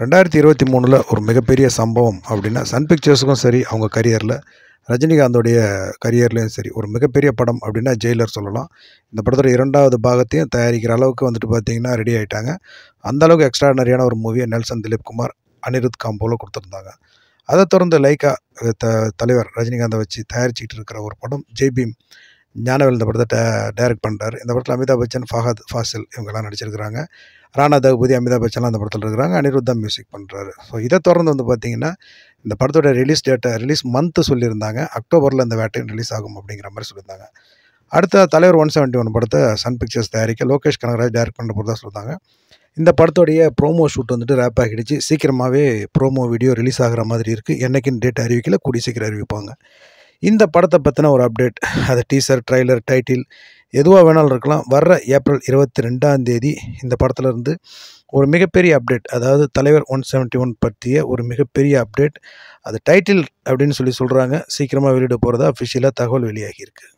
ரெண்டாயிரத்தி இருபத்தி மூணில் ஒரு மிகப்பெரிய சம்பவம் அப்படின்னா சன் பிக்சர்ஸுக்கும் சரி அவங்க கரியரில் ரஜினிகாந்தோடைய கரியர்லேயும் சரி ஒரு மிகப்பெரிய படம் அப்படின்னா ஜெயிலர் சொல்லலாம் இந்த படத்தோட இரண்டாவது பாகத்தையும் தயாரிக்கிற அளவுக்கு வந்துட்டு பார்த்திங்கன்னா ரெடி ஆகிட்டாங்க அந்தளவுக்கு எக்ஸ்ட்ராடனரியான ஒரு மூவியை நெல்சன் திலீப் குமார் அனிருத் காம்போல கொடுத்துருந்தாங்க அதை தொடர்ந்து லைக்கா த தலைவர் ரஜினிகாந்தை வச்சு தயாரிச்சிக்கிட்டு இருக்கிற ஒரு படம் ஜெய்பீம் ஞானவேல் இந்த படத்தை டைரக்ட் பண்ணுறாரு இந்த படத்தில் அமிதாப் பச்சன் ஃபஹத் ஃபாசில் இவங்கெல்லாம் நடிச்சிருக்கிறாங்க ராணா தகுபதி அமிதாப் பச்சன்லாம் அந்த படத்தில் இருக்கிறாங்க அனிருத்தா மியூசிக் பண்ணுறாரு ஸோ இதை தொடர்ந்து வந்து பார்த்திங்கன்னா இந்த படத்தோட ரிலீஸ் டேட்டை ரிலீஸ் மந்த்து சொல்லியிருந்தாங்க அக்டோபரில் இந்த வேட்டையும் ரிலீஸ் ஆகும் அப்படிங்கிற மாதிரி சொல்லியிருந்தாங்க அடுத்த தலைவர் ஒன் செவன்ட்டி ஒன் படத்தை சன் பிக்சர்ஸ் தயாரிக்க லோகேஷ் கனகராஜ் டைரக்ட் பண்ணுற போகிறதா சொல்லியிருந்தாங்க இந்த படத்தோடைய ப்ரோமோ ஷூட் வந்துட்டு ரேப் ஆகிடுச்சு சீக்கிரமாகவே ப்ரோமோ வீடியோ ரிலீஸ் ஆகிற மாதிரி இருக்குது என்றைக்குன்னு டேட் அறிவிக்கல கூடி சீக்கிரம் அறிவிப்பாங்க இந்த படத்தை பற்றின ஒரு அப்டேட் அது டீசர் ட்ரைலர் டைட்டில் எதுவாக வேணாலும் இருக்கலாம் வர்ற ஏப்ரல் இருபத்தி ரெண்டாம் தேதி இந்த படத்துலேருந்து ஒரு மிகப்பெரிய அப்டேட் அதாவது தலைவர் ஒன் செவன்ட்டி ஒன் பற்றிய ஒரு மிகப்பெரிய அப்டேட் அது டைட்டில் அப்படின்னு சொல்லி சொல்கிறாங்க சீக்கிரமாக வெளியிட போகிறதா அஃபிஷியலாக தகவல் வெளியாகியிருக்கு